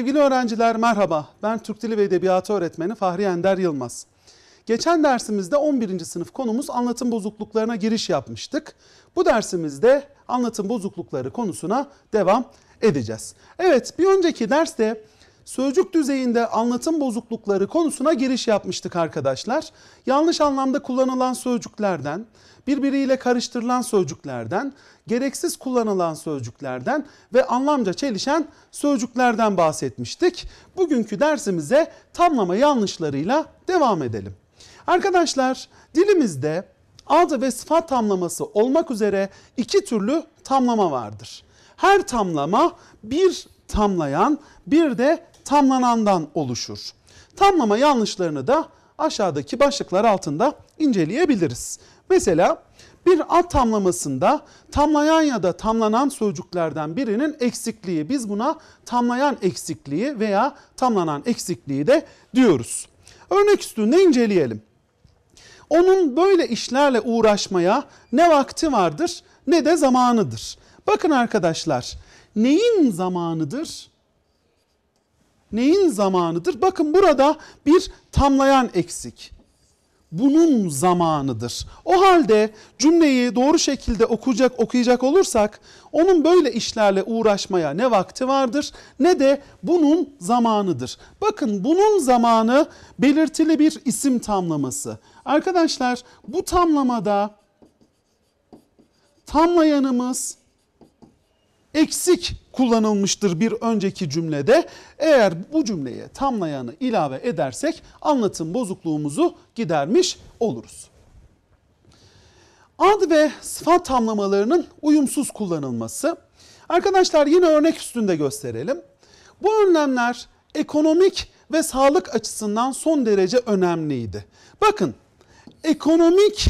Sevgili öğrenciler merhaba. Ben Türk Dili ve Edebiyatı öğretmeni Fahri Ender Yılmaz. Geçen dersimizde 11. sınıf konumuz anlatım bozukluklarına giriş yapmıştık. Bu dersimizde anlatım bozuklukları konusuna devam edeceğiz. Evet, bir önceki derste sözcük düzeyinde anlatım bozuklukları konusuna giriş yapmıştık arkadaşlar. Yanlış anlamda kullanılan sözcüklerden, birbiriyle karıştırılan sözcüklerden, gereksiz kullanılan sözcüklerden ve anlamca çelişen sözcüklerden bahsetmiştik. Bugünkü dersimize tamlama yanlışlarıyla devam edelim. Arkadaşlar dilimizde ad ve sıfat tamlaması olmak üzere iki türlü tamlama vardır. Her tamlama bir tamlayan bir de tamlanandan oluşur. Tamlama yanlışlarını da aşağıdaki başlıklar altında inceleyebiliriz. Mesela bir at tamlamasında tamlayan ya da tamlanan sözcüklerden birinin eksikliği. Biz buna tamlayan eksikliği veya tamlanan eksikliği de diyoruz. Örnek üstünde inceleyelim. Onun böyle işlerle uğraşmaya ne vakti vardır ne de zamanıdır. Bakın arkadaşlar neyin zamanıdır neyin zamanıdır? Bakın burada bir tamlayan eksik. Bunun zamanıdır. O halde cümleyi doğru şekilde okuyacak okuyacak olursak onun böyle işlerle uğraşmaya ne vakti vardır ne de bunun zamanıdır. Bakın bunun zamanı belirtili bir isim tamlaması. Arkadaşlar bu tamlamada tamlayanımız eksik kullanılmıştır bir önceki cümlede. Eğer bu cümleye tamlayanı ilave edersek anlatım bozukluğumuzu gidermiş oluruz. Ad ve sıfat tamlamalarının uyumsuz kullanılması. Arkadaşlar yine örnek üstünde gösterelim. Bu önlemler ekonomik ve sağlık açısından son derece önemliydi. Bakın ekonomik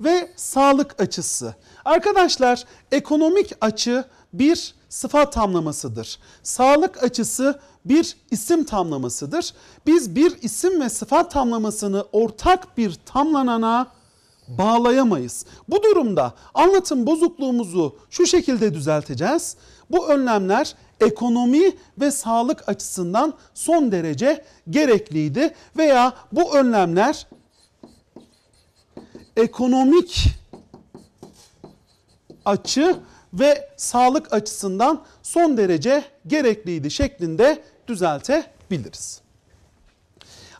ve sağlık açısı. Arkadaşlar ekonomik açı bir sıfat tamlamasıdır. Sağlık açısı bir isim tamlamasıdır. Biz bir isim ve sıfat tamlamasını ortak bir tamlanana bağlayamayız. Bu durumda anlatım bozukluğumuzu şu şekilde düzelteceğiz. Bu önlemler ekonomi ve sağlık açısından son derece gerekliydi veya bu önlemler ekonomik açı ve sağlık açısından son derece gerekliydi şeklinde düzeltebiliriz.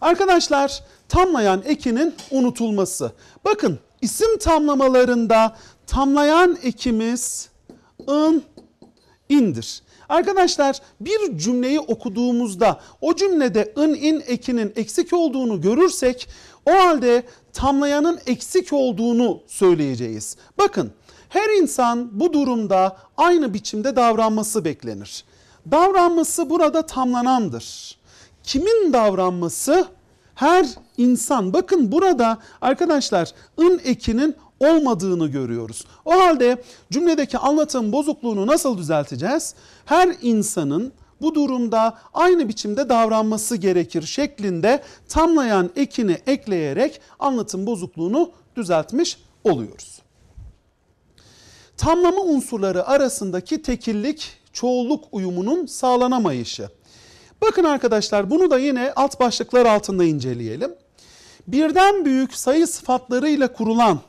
Arkadaşlar tamlayan ekinin unutulması. Bakın isim tamlamalarında tamlayan ekimiz ın indir. Arkadaşlar bir cümleyi okuduğumuzda o cümlede ın in ekinin eksik olduğunu görürsek o halde tamlayanın eksik olduğunu söyleyeceğiz. Bakın her insan bu durumda aynı biçimde davranması beklenir. Davranması burada tamlanandır. Kimin davranması? Her insan. Bakın burada arkadaşlar ın ekinin olmadığını görüyoruz. O halde cümledeki anlatım bozukluğunu nasıl düzelteceğiz? Her insanın bu durumda aynı biçimde davranması gerekir şeklinde tamlayan ekini ekleyerek anlatım bozukluğunu düzeltmiş oluyoruz tamlama unsurları arasındaki tekillik çoğulluk uyumunun sağlanamayışı. Bakın arkadaşlar bunu da yine alt başlıklar altında inceleyelim. Birden büyük sayı sıfatlarıyla kurulan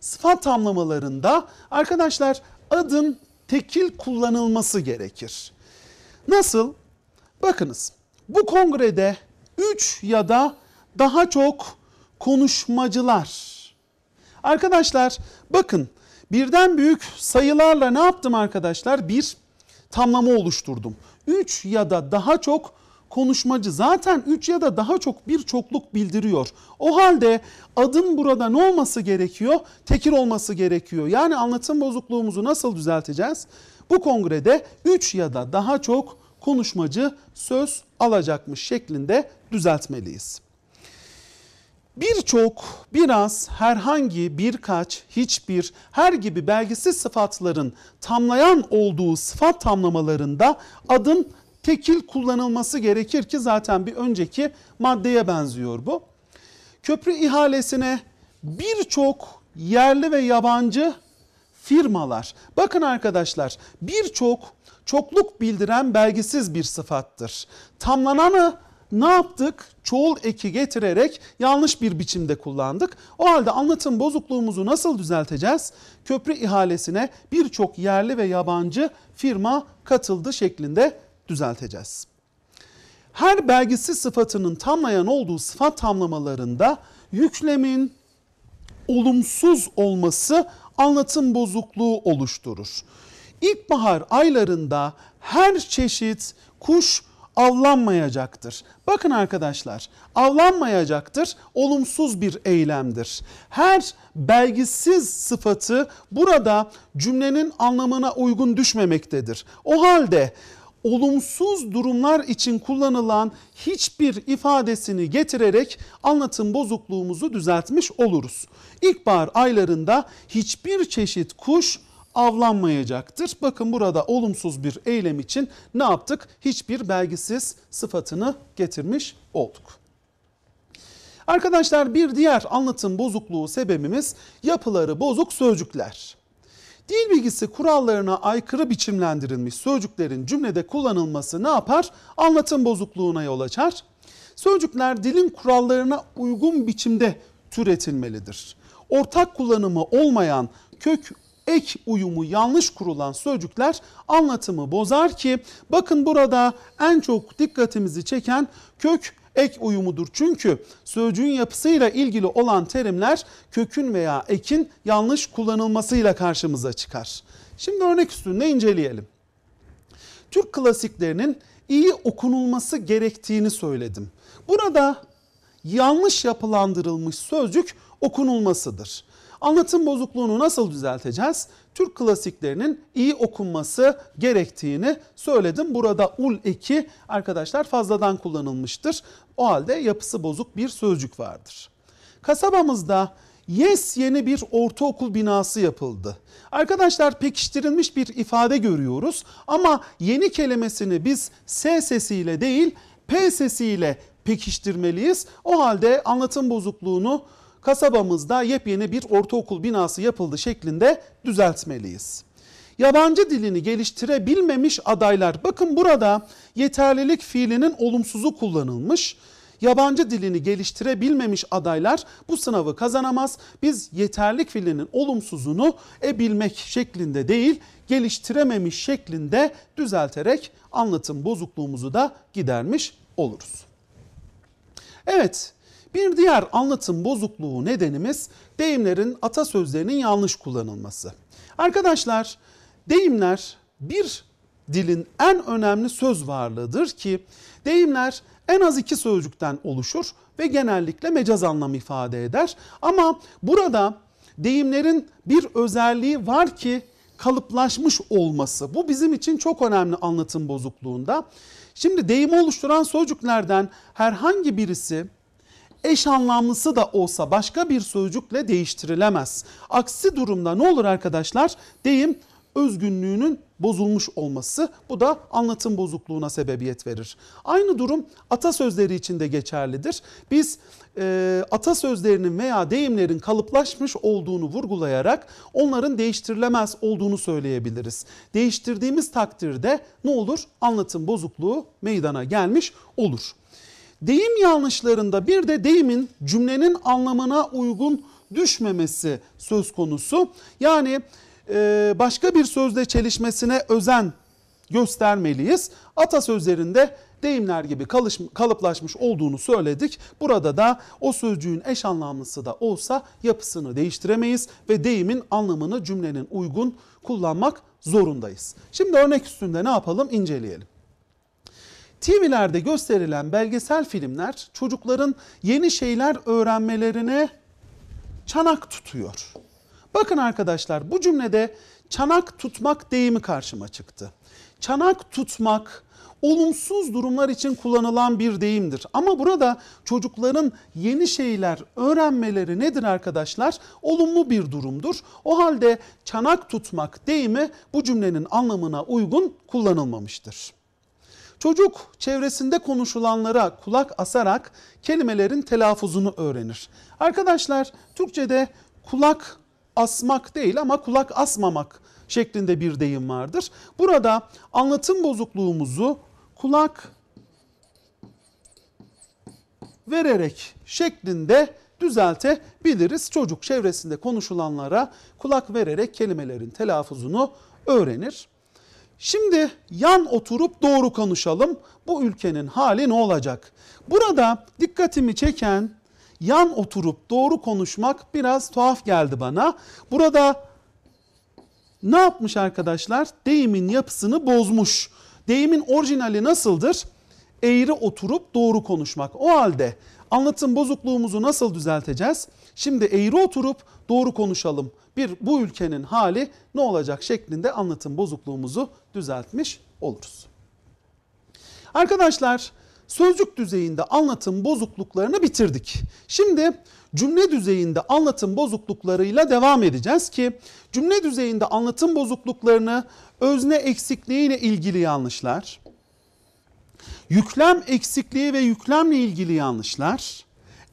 sıfat tamlamalarında arkadaşlar adın tekil kullanılması gerekir. Nasıl? Bakınız bu kongrede 3 ya da daha çok konuşmacılar. Arkadaşlar Bakın birden büyük sayılarla ne yaptım arkadaşlar? Bir tamlama oluşturdum. Üç ya da daha çok konuşmacı zaten üç ya da daha çok bir çokluk bildiriyor. O halde adın burada ne olması gerekiyor? tekir olması gerekiyor. Yani anlatım bozukluğumuzu nasıl düzelteceğiz? Bu kongrede üç ya da daha çok konuşmacı söz alacakmış şeklinde düzeltmeliyiz. Birçok, biraz, herhangi, birkaç, hiçbir, her gibi belgesiz sıfatların tamlayan olduğu sıfat tamlamalarında adın tekil kullanılması gerekir ki zaten bir önceki maddeye benziyor bu. Köprü ihalesine birçok yerli ve yabancı firmalar. Bakın arkadaşlar birçok çokluk bildiren belgesiz bir sıfattır. Tamlananı ne yaptık? Çoğul eki getirerek yanlış bir biçimde kullandık. O halde anlatım bozukluğumuzu nasıl düzelteceğiz? Köprü ihalesine birçok yerli ve yabancı firma katıldı şeklinde düzelteceğiz. Her belgisiz sıfatının tamlayan olduğu sıfat tamlamalarında yüklemin olumsuz olması anlatım bozukluğu oluşturur. İlkbahar aylarında her çeşit kuş avlanmayacaktır. Bakın arkadaşlar, avlanmayacaktır olumsuz bir eylemdir. Her belgisiz sıfatı burada cümlenin anlamına uygun düşmemektedir. O halde olumsuz durumlar için kullanılan hiçbir ifadesini getirerek anlatım bozukluğumuzu düzeltmiş oluruz. İlkbahar aylarında hiçbir çeşit kuş avlanmayacaktır. Bakın burada olumsuz bir eylem için ne yaptık? Hiçbir belgisiz sıfatını getirmiş olduk. Arkadaşlar bir diğer anlatım bozukluğu sebebimiz yapıları bozuk sözcükler. Dil bilgisi kurallarına aykırı biçimlendirilmiş sözcüklerin cümlede kullanılması ne yapar? Anlatım bozukluğuna yol açar. Sözcükler dilin kurallarına uygun biçimde türetilmelidir. Ortak kullanımı olmayan kök ek uyumu yanlış kurulan sözcükler anlatımı bozar ki bakın burada en çok dikkatimizi çeken kök ek uyumudur. Çünkü sözcüğün yapısıyla ilgili olan terimler kökün veya ekin yanlış kullanılmasıyla karşımıza çıkar. Şimdi örnek üstünde inceleyelim. Türk klasiklerinin iyi okunulması gerektiğini söyledim. Burada yanlış yapılandırılmış sözcük okunulmasıdır. Anlatım bozukluğunu nasıl düzelteceğiz? Türk klasiklerinin iyi okunması gerektiğini söyledim. Burada ul eki arkadaşlar fazladan kullanılmıştır. O halde yapısı bozuk bir sözcük vardır. Kasabamızda yes yeni bir ortaokul binası yapıldı. Arkadaşlar pekiştirilmiş bir ifade görüyoruz ama yeni kelimesini biz S sesiyle değil P sesiyle pekiştirmeliyiz. O halde anlatım bozukluğunu kasabamızda yepyeni bir ortaokul binası yapıldı şeklinde düzeltmeliyiz. Yabancı dilini geliştirebilmemiş adaylar bakın burada yeterlilik fiilinin olumsuzu kullanılmış. Yabancı dilini geliştirebilmemiş adaylar bu sınavı kazanamaz. Biz yeterlik fiilinin olumsuzunu e bilmek şeklinde değil, geliştirememiş şeklinde düzelterek anlatım bozukluğumuzu da gidermiş oluruz. Evet, bir diğer anlatım bozukluğu nedenimiz deyimlerin atasözlerinin yanlış kullanılması. Arkadaşlar deyimler bir dilin en önemli söz varlığıdır ki deyimler en az iki sözcükten oluşur ve genellikle mecaz anlam ifade eder. Ama burada deyimlerin bir özelliği var ki kalıplaşmış olması. Bu bizim için çok önemli anlatım bozukluğunda. Şimdi deyimi oluşturan sözcüklerden herhangi birisi eş anlamlısı da olsa başka bir sözcükle değiştirilemez. Aksi durumda ne olur arkadaşlar? Deyim özgünlüğünün bozulmuş olması bu da anlatım bozukluğuna sebebiyet verir. Aynı durum atasözleri için de geçerlidir. Biz e, atasözlerinin veya deyimlerin kalıplaşmış olduğunu vurgulayarak onların değiştirilemez olduğunu söyleyebiliriz. Değiştirdiğimiz takdirde ne olur? Anlatım bozukluğu meydana gelmiş olur. Deyim yanlışlarında bir de deyimin cümlenin anlamına uygun düşmemesi söz konusu. Yani e, başka bir sözle çelişmesine özen göstermeliyiz. Atasözlerinde deyimler gibi kalış, kalıplaşmış olduğunu söyledik. Burada da o sözcüğün eş anlamlısı da olsa yapısını değiştiremeyiz ve deyimin anlamını cümlenin uygun kullanmak zorundayız. Şimdi örnek üstünde ne yapalım inceleyelim. TV'lerde gösterilen belgesel filmler çocukların yeni şeyler öğrenmelerine çanak tutuyor. Bakın arkadaşlar bu cümlede çanak tutmak deyimi karşıma çıktı. Çanak tutmak olumsuz durumlar için kullanılan bir deyimdir. Ama burada çocukların yeni şeyler öğrenmeleri nedir arkadaşlar? Olumlu bir durumdur. O halde çanak tutmak deyimi bu cümlenin anlamına uygun kullanılmamıştır. Çocuk çevresinde konuşulanlara kulak asarak kelimelerin telaffuzunu öğrenir. Arkadaşlar Türkçe'de kulak asmak değil ama kulak asmamak şeklinde bir deyim vardır. Burada anlatım bozukluğumuzu kulak vererek şeklinde düzeltebiliriz. Çocuk çevresinde konuşulanlara kulak vererek kelimelerin telaffuzunu öğrenir. Şimdi yan oturup doğru konuşalım. Bu ülkenin hali ne olacak? Burada dikkatimi çeken yan oturup doğru konuşmak biraz tuhaf geldi bana. Burada ne yapmış arkadaşlar? Deyimin yapısını bozmuş. Deyimin orijinali nasıldır? Eğri oturup doğru konuşmak. O halde Anlatım bozukluğumuzu nasıl düzelteceğiz? Şimdi eğri oturup doğru konuşalım. Bir bu ülkenin hali ne olacak şeklinde anlatım bozukluğumuzu düzeltmiş oluruz. Arkadaşlar sözcük düzeyinde anlatım bozukluklarını bitirdik. Şimdi cümle düzeyinde anlatım bozukluklarıyla devam edeceğiz ki cümle düzeyinde anlatım bozukluklarını özne eksikliğiyle ilgili yanlışlar, Yüklem eksikliği ve yüklemle ilgili yanlışlar,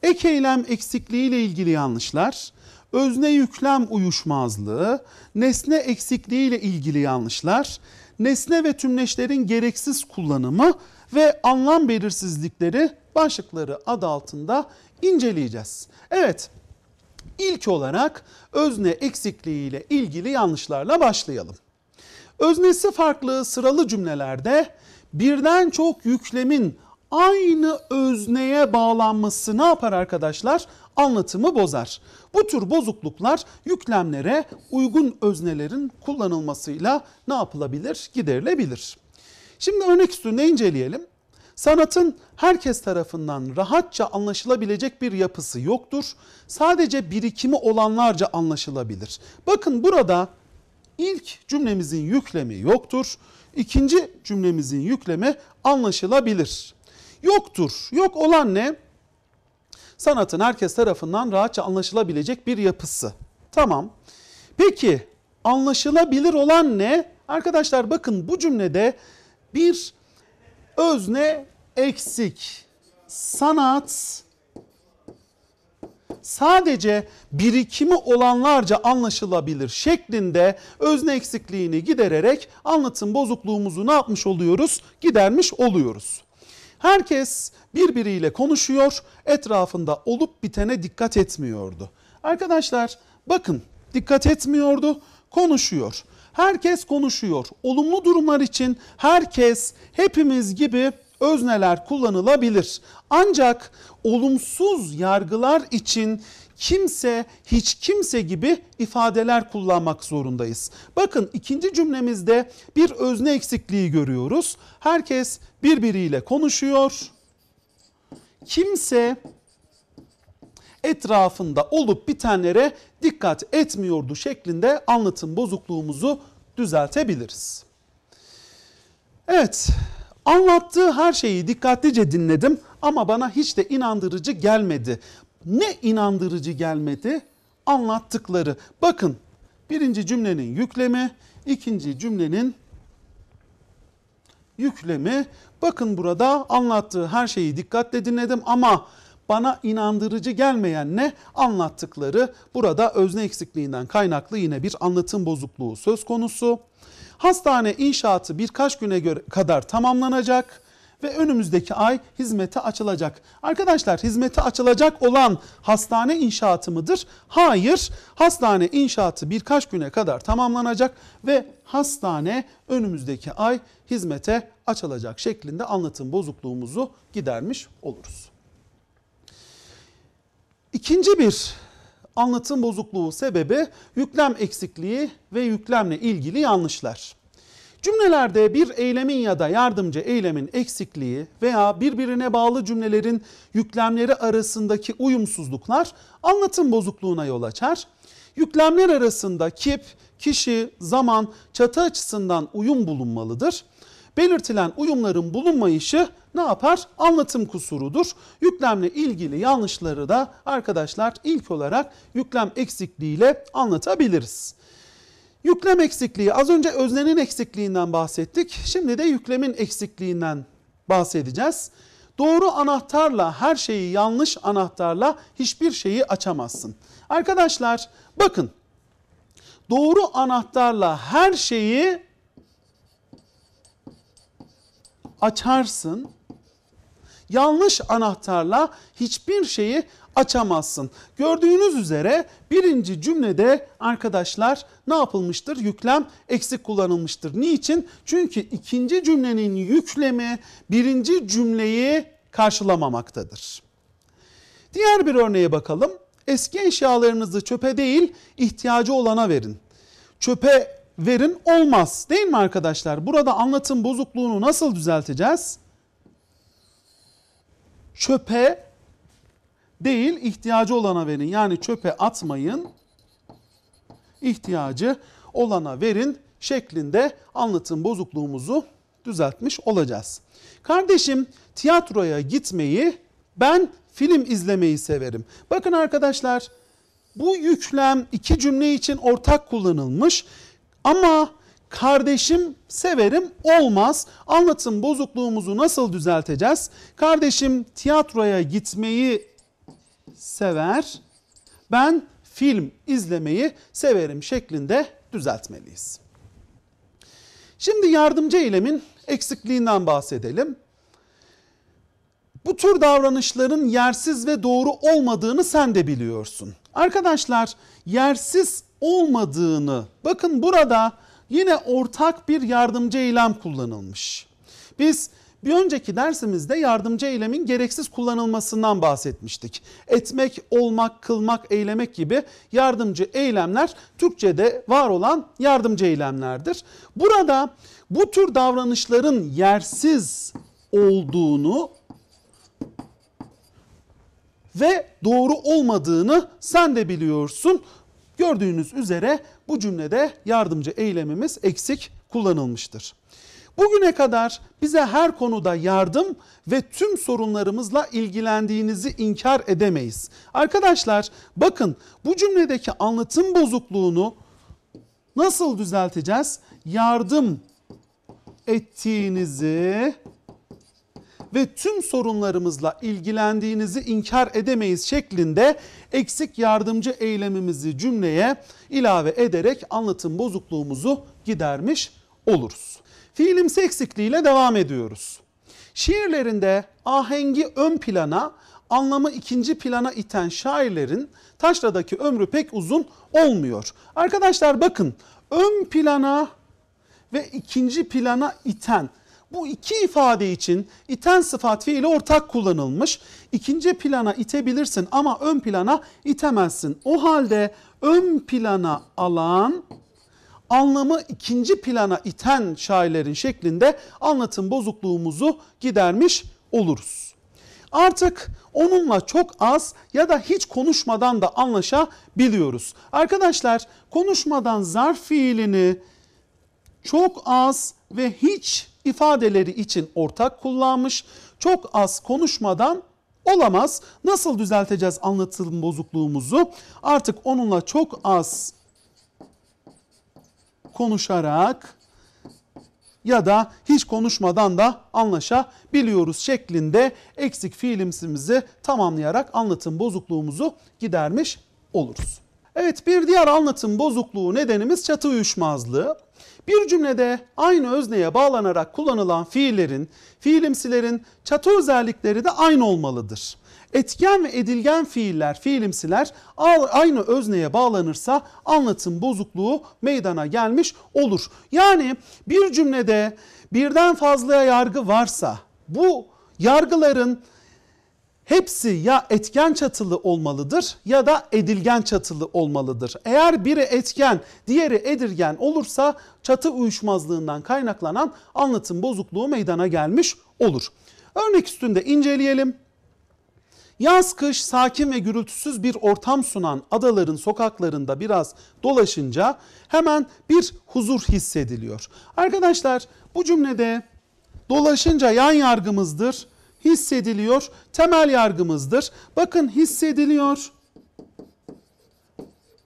ek eylem eksikliği ile ilgili yanlışlar, özne yüklem uyuşmazlığı, nesne eksikliği ile ilgili yanlışlar, nesne ve tümleşlerin gereksiz kullanımı ve anlam belirsizlikleri başlıkları adı altında inceleyeceğiz. Evet, ilk olarak özne eksikliği ile ilgili yanlışlarla başlayalım. Öznesi farklı sıralı cümlelerde birden çok yüklemin aynı özneye bağlanması ne yapar arkadaşlar? Anlatımı bozar. Bu tür bozukluklar yüklemlere uygun öznelerin kullanılmasıyla ne yapılabilir? Giderilebilir. Şimdi örnek üstünde inceleyelim. Sanatın herkes tarafından rahatça anlaşılabilecek bir yapısı yoktur. Sadece birikimi olanlarca anlaşılabilir. Bakın burada ilk cümlemizin yüklemi yoktur. İkinci cümlemizin yüklemi anlaşılabilir. Yoktur. Yok olan ne? Sanatın herkes tarafından rahatça anlaşılabilecek bir yapısı. Tamam. Peki anlaşılabilir olan ne? Arkadaşlar bakın bu cümlede bir özne eksik. Sanat sadece birikimi olanlarca anlaşılabilir şeklinde özne eksikliğini gidererek anlatım bozukluğumuzu ne yapmış oluyoruz? Gidermiş oluyoruz. Herkes birbiriyle konuşuyor, etrafında olup bitene dikkat etmiyordu. Arkadaşlar bakın dikkat etmiyordu, konuşuyor. Herkes konuşuyor. Olumlu durumlar için herkes hepimiz gibi özneler kullanılabilir. Ancak olumsuz yargılar için kimse hiç kimse gibi ifadeler kullanmak zorundayız. Bakın ikinci cümlemizde bir özne eksikliği görüyoruz. Herkes birbiriyle konuşuyor. Kimse etrafında olup bitenlere dikkat etmiyordu şeklinde anlatım bozukluğumuzu düzeltebiliriz. Evet, Anlattığı her şeyi dikkatlice dinledim ama bana hiç de inandırıcı gelmedi. Ne inandırıcı gelmedi? Anlattıkları. Bakın birinci cümlenin yüklemi, ikinci cümlenin yüklemi. Bakın burada anlattığı her şeyi dikkatle dinledim ama bana inandırıcı gelmeyen ne? Anlattıkları burada özne eksikliğinden kaynaklı yine bir anlatım bozukluğu söz konusu. Hastane inşaatı birkaç güne göre kadar tamamlanacak ve önümüzdeki ay hizmete açılacak. Arkadaşlar hizmete açılacak olan hastane inşaatı mıdır? Hayır. Hastane inşaatı birkaç güne kadar tamamlanacak ve hastane önümüzdeki ay hizmete açılacak şeklinde anlatım bozukluğumuzu gidermiş oluruz. İkinci bir anlatım bozukluğu sebebi yüklem eksikliği ve yüklemle ilgili yanlışlar. Cümlelerde bir eylemin ya da yardımcı eylemin eksikliği veya birbirine bağlı cümlelerin yüklemleri arasındaki uyumsuzluklar anlatım bozukluğuna yol açar. Yüklemler arasında kip, kişi, zaman, çatı açısından uyum bulunmalıdır belirtilen uyumların bulunmayışı ne yapar? Anlatım kusurudur. Yüklemle ilgili yanlışları da arkadaşlar ilk olarak yüklem eksikliğiyle anlatabiliriz. Yüklem eksikliği az önce öznenin eksikliğinden bahsettik. Şimdi de yüklemin eksikliğinden bahsedeceğiz. Doğru anahtarla her şeyi yanlış anahtarla hiçbir şeyi açamazsın. Arkadaşlar bakın doğru anahtarla her şeyi açarsın. Yanlış anahtarla hiçbir şeyi açamazsın. Gördüğünüz üzere birinci cümlede arkadaşlar ne yapılmıştır? Yüklem eksik kullanılmıştır. Niçin? Çünkü ikinci cümlenin yüklemi birinci cümleyi karşılamamaktadır. Diğer bir örneğe bakalım. Eski eşyalarınızı çöpe değil ihtiyacı olana verin. Çöpe verin olmaz. Değil mi arkadaşlar? Burada anlatım bozukluğunu nasıl düzelteceğiz? Çöpe değil ihtiyacı olana verin. Yani çöpe atmayın. ihtiyacı olana verin şeklinde anlatım bozukluğumuzu düzeltmiş olacağız. Kardeşim tiyatroya gitmeyi ben film izlemeyi severim. Bakın arkadaşlar bu yüklem iki cümle için ortak kullanılmış. Ama kardeşim severim olmaz. Anlatım bozukluğumuzu nasıl düzelteceğiz? Kardeşim tiyatroya gitmeyi sever. Ben film izlemeyi severim şeklinde düzeltmeliyiz. Şimdi yardımcı eylemin eksikliğinden bahsedelim. Bu tür davranışların yersiz ve doğru olmadığını sen de biliyorsun. Arkadaşlar yersiz olmadığını bakın burada yine ortak bir yardımcı eylem kullanılmış. Biz bir önceki dersimizde yardımcı eylemin gereksiz kullanılmasından bahsetmiştik. Etmek, olmak, kılmak, eylemek gibi yardımcı eylemler Türkçe'de var olan yardımcı eylemlerdir. Burada bu tür davranışların yersiz olduğunu ve doğru olmadığını sen de biliyorsun. Gördüğünüz üzere bu cümlede yardımcı eylemimiz eksik kullanılmıştır. Bugüne kadar bize her konuda yardım ve tüm sorunlarımızla ilgilendiğinizi inkar edemeyiz. Arkadaşlar bakın bu cümledeki anlatım bozukluğunu nasıl düzelteceğiz? Yardım ettiğinizi ve tüm sorunlarımızla ilgilendiğinizi inkar edemeyiz şeklinde eksik yardımcı eylemimizi cümleye ilave ederek anlatım bozukluğumuzu gidermiş oluruz. Fiilimsi eksikliğiyle devam ediyoruz. Şiirlerinde ahengi ön plana, anlamı ikinci plana iten şairlerin taşradaki ömrü pek uzun olmuyor. Arkadaşlar bakın ön plana ve ikinci plana iten bu iki ifade için iten sıfat fiili ortak kullanılmış. İkinci plana itebilirsin ama ön plana itemezsin. O halde ön plana alan anlamı ikinci plana iten şairlerin şeklinde anlatım bozukluğumuzu gidermiş oluruz. Artık onunla çok az ya da hiç konuşmadan da anlaşabiliyoruz. Arkadaşlar konuşmadan zarf fiilini çok az ve hiç ifadeleri için ortak kullanmış. Çok az konuşmadan olamaz. Nasıl düzelteceğiz anlatım bozukluğumuzu? Artık onunla çok az konuşarak ya da hiç konuşmadan da anlaşabiliyoruz şeklinde eksik fiilimsimizi tamamlayarak anlatım bozukluğumuzu gidermiş oluruz. Evet bir diğer anlatım bozukluğu nedenimiz çatı uyuşmazlığı bir cümlede aynı özneye bağlanarak kullanılan fiillerin, fiilimsilerin çatı özellikleri de aynı olmalıdır. Etken ve edilgen fiiller, fiilimsiler aynı özneye bağlanırsa anlatım bozukluğu meydana gelmiş olur. Yani bir cümlede birden fazla yargı varsa bu yargıların hepsi ya etken çatılı olmalıdır ya da edilgen çatılı olmalıdır. Eğer biri etken, diğeri edilgen olursa çatı uyuşmazlığından kaynaklanan anlatım bozukluğu meydana gelmiş olur. Örnek üstünde inceleyelim. Yaz kış sakin ve gürültüsüz bir ortam sunan adaların sokaklarında biraz dolaşınca hemen bir huzur hissediliyor. Arkadaşlar bu cümlede dolaşınca yan yargımızdır hissediliyor temel yargımızdır. Bakın hissediliyor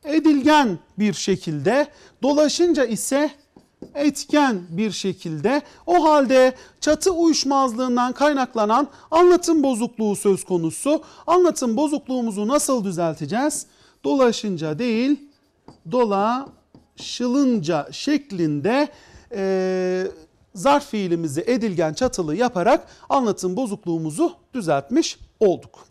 edilgen bir şekilde dolaşınca ise etken bir şekilde o halde çatı uyuşmazlığından kaynaklanan anlatım bozukluğu söz konusu. Anlatım bozukluğumuzu nasıl düzelteceğiz? Dolaşınca değil dolaşılınca şeklinde e, zarf fiilimizi edilgen çatılı yaparak anlatım bozukluğumuzu düzeltmiş olduk.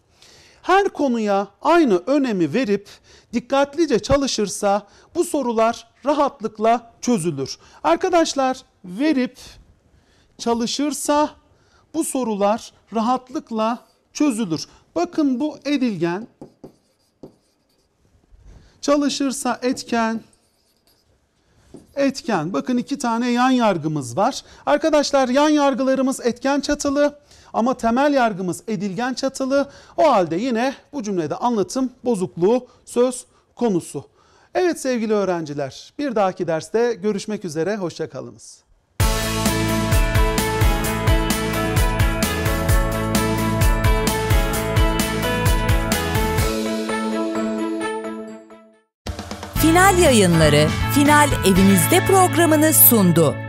Her konuya aynı önemi verip dikkatlice çalışırsa bu sorular rahatlıkla çözülür. Arkadaşlar verip çalışırsa bu sorular rahatlıkla çözülür. Bakın bu edilgen çalışırsa etken etken. Bakın iki tane yan yargımız var. Arkadaşlar yan yargılarımız etken çatılı ama temel yargımız edilgen çatılı. O halde yine bu cümlede anlatım bozukluğu söz konusu. Evet sevgili öğrenciler bir dahaki derste görüşmek üzere hoşçakalınız. Final yayınları Final Evinizde programını sundu.